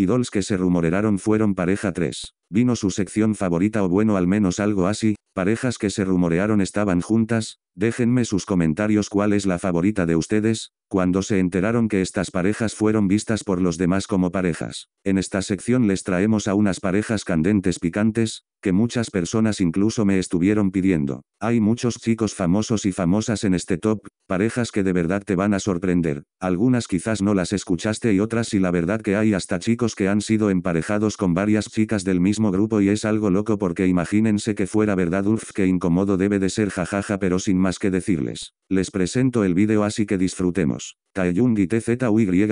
Idols que se rumorearon fueron pareja 3. Vino su sección favorita o bueno al menos algo así, parejas que se rumorearon estaban juntas, déjenme sus comentarios cuál es la favorita de ustedes, cuando se enteraron que estas parejas fueron vistas por los demás como parejas. En esta sección les traemos a unas parejas candentes picantes, que muchas personas incluso me estuvieron pidiendo. Hay muchos chicos famosos y famosas en este top, parejas que de verdad te van a sorprender. Algunas quizás no las escuchaste y otras y la verdad que hay hasta chicos que han sido emparejados con varias chicas del mismo grupo y es algo loco porque imagínense que fuera verdad, uff, que incomodo debe de ser jajaja, pero sin más que decirles. Les presento el vídeo así que disfrutemos. Taeyung y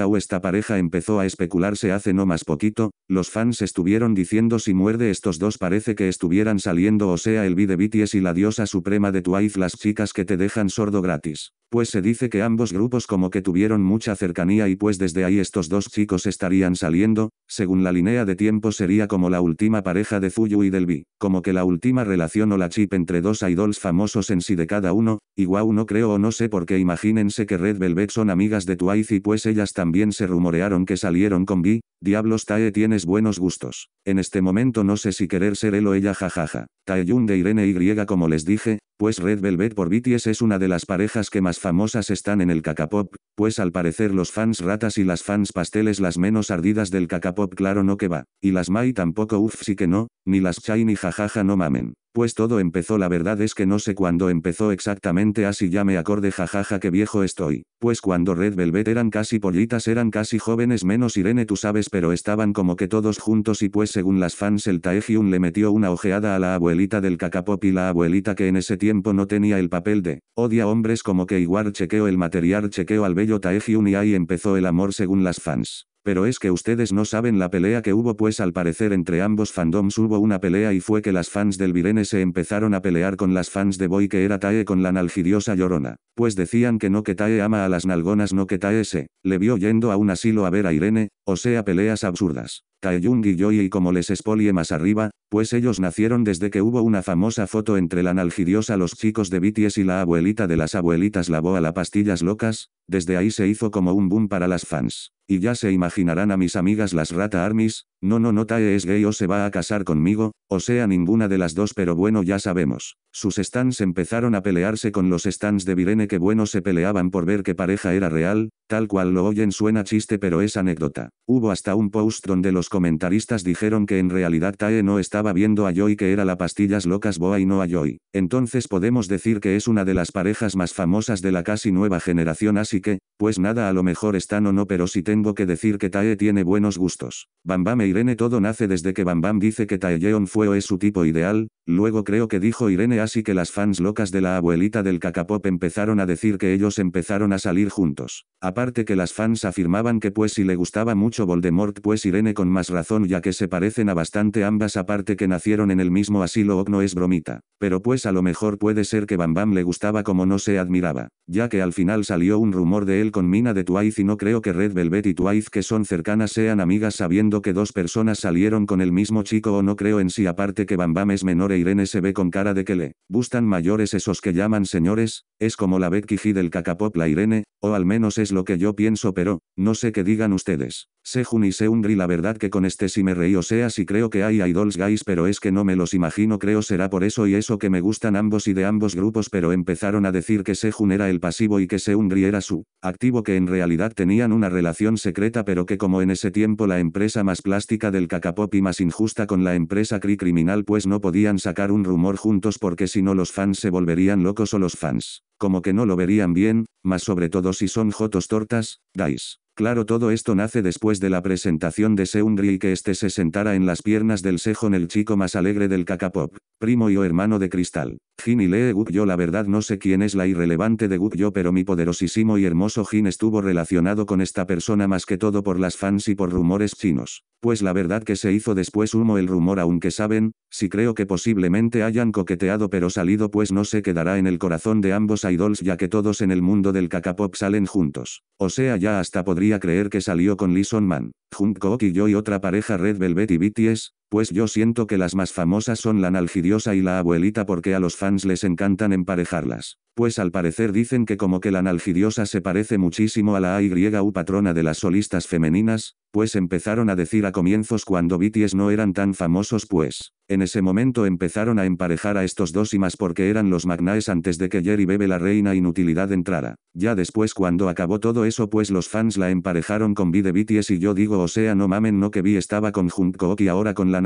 o esta pareja empezó a especularse hace no más poquito, los fans estuvieron diciendo si muerde estos dos parece que estuvieran saliendo o sea el B de BTS y la diosa suprema de Twice las chicas que te dejan sordo gratis. Pues se dice que ambos grupos como que tuvieron mucha cercanía y pues desde ahí estos dos chicos estarían saliendo, según la línea de tiempo sería como la última pareja de Zuyu y del B, como que la última relación o la chip entre dos idols famosos en sí de cada uno, y wow no creo o no sé por qué imagínense que Red Velvet son amigas de Twice y pues ellas también se rumorearon que salieron con Vi, diablos Tae tienes buenos gustos. En este momento no sé si querer ser él o ella jajaja. Taeyun de Irene Y como les dije, pues Red Velvet por BTS es una de las parejas que más famosas están en el cacapop, pues al parecer los fans ratas y las fans pasteles las menos ardidas del cacapop claro no que va, y las Mai tampoco uff sí que no, ni las ni jajaja no mamen, pues todo empezó la verdad es que no sé cuándo empezó exactamente así ya me acorde jajaja que viejo estoy, pues cuando Red Velvet eran casi pollitas eran casi jóvenes menos Irene tú sabes pero estaban como que todos juntos y pues según las fans el Taehyung le metió una ojeada a la abuelita del cacapop y la abuelita que en ese tiempo tiempo no tenía el papel de, odia hombres como que igual chequeo el material chequeo al bello Taehyun y ahí empezó el amor según las fans. Pero es que ustedes no saben la pelea que hubo pues al parecer entre ambos fandoms hubo una pelea y fue que las fans del Virene se empezaron a pelear con las fans de Boy que era Tae con la nalgidiosa llorona. Pues decían que no que Tae ama a las nalgonas no que Tae se, le vio yendo a un asilo a ver a Irene, o sea peleas absurdas. Taeyung y Joy y como les espolie más arriba, pues ellos nacieron desde que hubo una famosa foto entre la analgidiosa los chicos de BTS y la abuelita de las abuelitas lavó a la pastillas locas, desde ahí se hizo como un boom para las fans. Y ya se imaginarán a mis amigas las rata armies, no no no Tae es gay o se va a casar conmigo, o sea ninguna de las dos pero bueno ya sabemos. Sus stands empezaron a pelearse con los stands de Virene que bueno se peleaban por ver qué pareja era real, tal cual lo oyen suena chiste pero es anécdota. Hubo hasta un post donde los comentaristas dijeron que en realidad Tae no estaba viendo a Joy que era la pastillas locas Boa y no a Joy, entonces podemos decir que es una de las parejas más famosas de la casi nueva generación así que, pues nada a lo mejor están o no pero sí tengo que decir que Tae tiene buenos gustos. Bam Bam e Irene todo nace desde que Bambam Bam dice que Taeyeon fue o es su tipo ideal, luego creo que dijo Irene así que las fans locas de la abuelita del kakapop empezaron a decir que ellos empezaron a salir juntos. Aparte que las fans afirmaban que pues si le gustaba mucho Voldemort pues Irene con más razón ya que se parecen a bastante ambas aparte que nacieron en el mismo asilo o no es bromita. Pero pues a lo mejor puede ser que bambam le gustaba como no se admiraba, ya que al final salió un rumor de él con Mina de Twice y no creo que Red Velvet y Twice que son cercanas sean amigas sabiendo que dos personas salieron con el mismo chico o no creo en sí aparte que bambam es menor e Irene se ve con cara de que le gustan mayores esos que llaman señores, es como la Becky G del cacapopla la Irene, o al menos es lo que yo pienso pero, no sé qué digan ustedes. Sejun y Seungri la verdad que con este sí me reí o sea si creo que hay idols guys pero es que no me los imagino creo será por eso y eso que me gustan ambos y de ambos grupos pero empezaron a decir que Sejun era el pasivo y que Seungri era su activo que en realidad tenían una relación secreta pero que como en ese tiempo la empresa más plástica del cacapop y más injusta con la empresa Cri Criminal pues no podían sacar un rumor juntos porque si no los fans se volverían locos o los fans como que no lo verían bien, más sobre todo si son jotos tortas, guys. Claro todo esto nace después de la presentación de Seungri y que este se sentara en las piernas del Sejon, el chico más alegre del Kakapop, primo y o hermano de Cristal. Jin y Lee Guk Yo la verdad no sé quién es la irrelevante de Guk Yo pero mi poderosísimo y hermoso Jin estuvo relacionado con esta persona más que todo por las fans y por rumores chinos. Pues la verdad que se hizo después humo el rumor aunque saben, si creo que posiblemente hayan coqueteado pero salido pues no se quedará en el corazón de ambos idols ya que todos en el mundo del Kakapop salen juntos. O sea ya hasta podría a creer que salió con Lee Man, Jungkook y yo y otra pareja Red Velvet y BTS, pues yo siento que las más famosas son la nalgidiosa y la abuelita porque a los fans les encantan emparejarlas. Pues al parecer dicen que como que la nalgidiosa se parece muchísimo a la AYU patrona de las solistas femeninas, pues empezaron a decir a comienzos cuando BTS no eran tan famosos pues. En ese momento empezaron a emparejar a estos dos y más porque eran los magnaes antes de que Jerry Bebe la reina inutilidad entrara. Ya después cuando acabó todo eso pues los fans la emparejaron con B de BTS y yo digo o sea no mamen no que vi estaba con Jungkook y ahora con la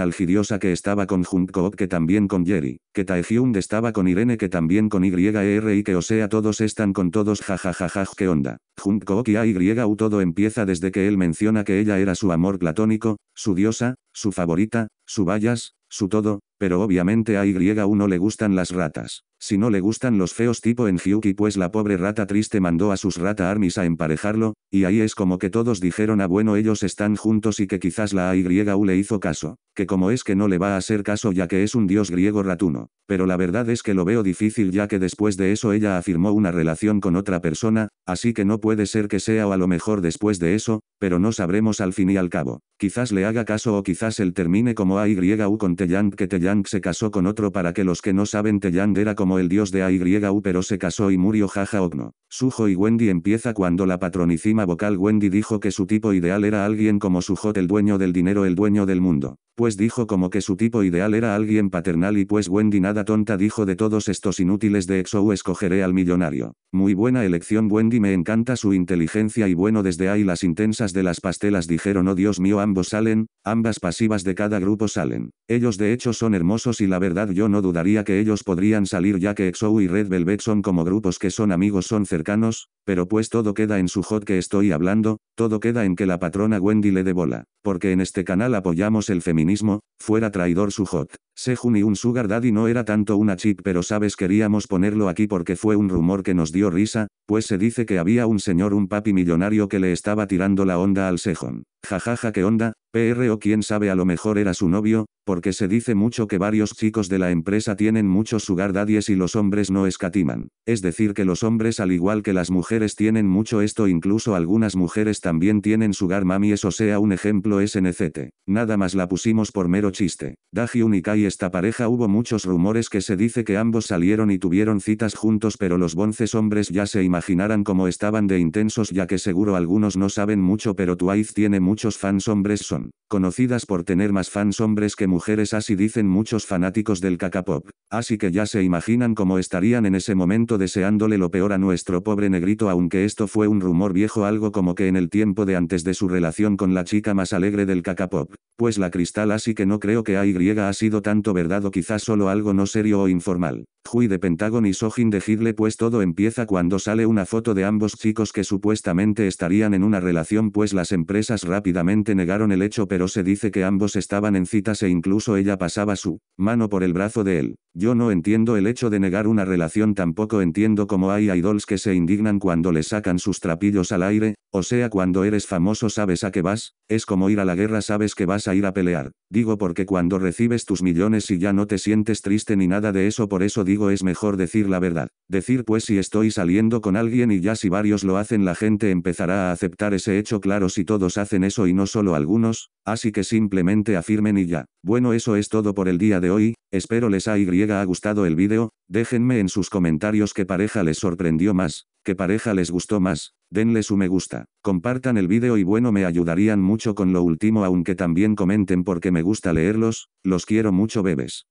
que estaba con Jungkook que también con Jerry, que Taehyung estaba con Irene que también con e, r y que o sea todos están con todos jajajajaj que onda. Jungkook y u todo empieza desde que él menciona que ella era su amor platónico, su diosa, su favorita, su vallas, su todo, pero obviamente a Y1 le gustan las ratas. Si no le gustan los feos tipo en Hyuki pues la pobre rata triste mandó a sus rata armies a emparejarlo, y ahí es como que todos dijeron ah bueno ellos están juntos y que quizás la AYU le hizo caso, que como es que no le va a hacer caso ya que es un dios griego ratuno, pero la verdad es que lo veo difícil ya que después de eso ella afirmó una relación con otra persona, así que no puede ser que sea o a lo mejor después de eso, pero no sabremos al fin y al cabo, quizás le haga caso o quizás él termine como AYU con Teyant que se casó con otro para que los que no saben Yang era como el dios de AYU pero se casó y murió jaja Ogno. sujo y Wendy empieza cuando la patronicima vocal Wendy dijo que su tipo ideal era alguien como Sujo el dueño del dinero el dueño del mundo pues dijo como que su tipo ideal era alguien paternal y pues Wendy nada tonta dijo de todos estos inútiles de EXO escogeré al millonario. Muy buena elección Wendy me encanta su inteligencia y bueno desde ahí las intensas de las pastelas dijeron oh Dios mío ambos salen, ambas pasivas de cada grupo salen. Ellos de hecho son hermosos y la verdad yo no dudaría que ellos podrían salir ya que EXO y Red Velvet son como grupos que son amigos son cercanos, pero pues todo queda en su hot que estoy hablando, todo queda en que la patrona Wendy le dé bola, porque en este canal apoyamos el feminismo, fuera traidor su hot. Sejun y un sugar daddy no era tanto una chip, pero sabes queríamos ponerlo aquí porque fue un rumor que nos dio risa, pues se dice que había un señor un papi millonario que le estaba tirando la onda al Sejun. Jajaja ja, ja, qué onda, PR o quién sabe a lo mejor era su novio, porque se dice mucho que varios chicos de la empresa tienen mucho sugar dadies y los hombres no escatiman. Es decir que los hombres al igual que las mujeres tienen mucho esto incluso algunas mujeres también tienen sugar mami eso sea un ejemplo snct. Nada más la pusimos por mero chiste. Dahyun y Kai esta pareja hubo muchos rumores que se dice que ambos salieron y tuvieron citas juntos pero los bonces hombres ya se imaginarán cómo estaban de intensos ya que seguro algunos no saben mucho pero Twice tiene muchos fans hombres son conocidas por tener más fans hombres que mujeres así dicen muchos fanáticos del cacapop, así que ya se imaginan cómo estarían en ese momento deseándole lo peor a nuestro pobre negrito aunque esto fue un rumor viejo algo como que en el tiempo de antes de su relación con la chica más alegre del cacapop, pues la cristal así que no creo que AY ha sido tanto verdad o quizás solo algo no serio o informal. Jui de Pentagon y Sojin de Hidle, pues todo empieza cuando sale una foto de ambos chicos que supuestamente estarían en una relación pues las empresas rápidamente negaron el hecho pero se dice que ambos estaban en citas e incluso ella pasaba su mano por el brazo de él. Yo no entiendo el hecho de negar una relación, tampoco entiendo cómo hay idols que se indignan cuando le sacan sus trapillos al aire, o sea, cuando eres famoso sabes a qué vas, es como ir a la guerra, sabes que vas a ir a pelear. Digo porque cuando recibes tus millones y ya no te sientes triste ni nada de eso, por eso digo es mejor decir la verdad. Decir pues si estoy saliendo con alguien y ya si varios lo hacen la gente empezará a aceptar ese hecho claro si todos hacen eso y no solo algunos, así que simplemente afirmen y ya. Bueno eso es todo por el día de hoy, espero les haya gustado el vídeo, déjenme en sus comentarios qué pareja les sorprendió más, qué pareja les gustó más, denle su me gusta, compartan el vídeo y bueno me ayudarían mucho con lo último aunque también comenten porque me gusta leerlos, los quiero mucho bebés.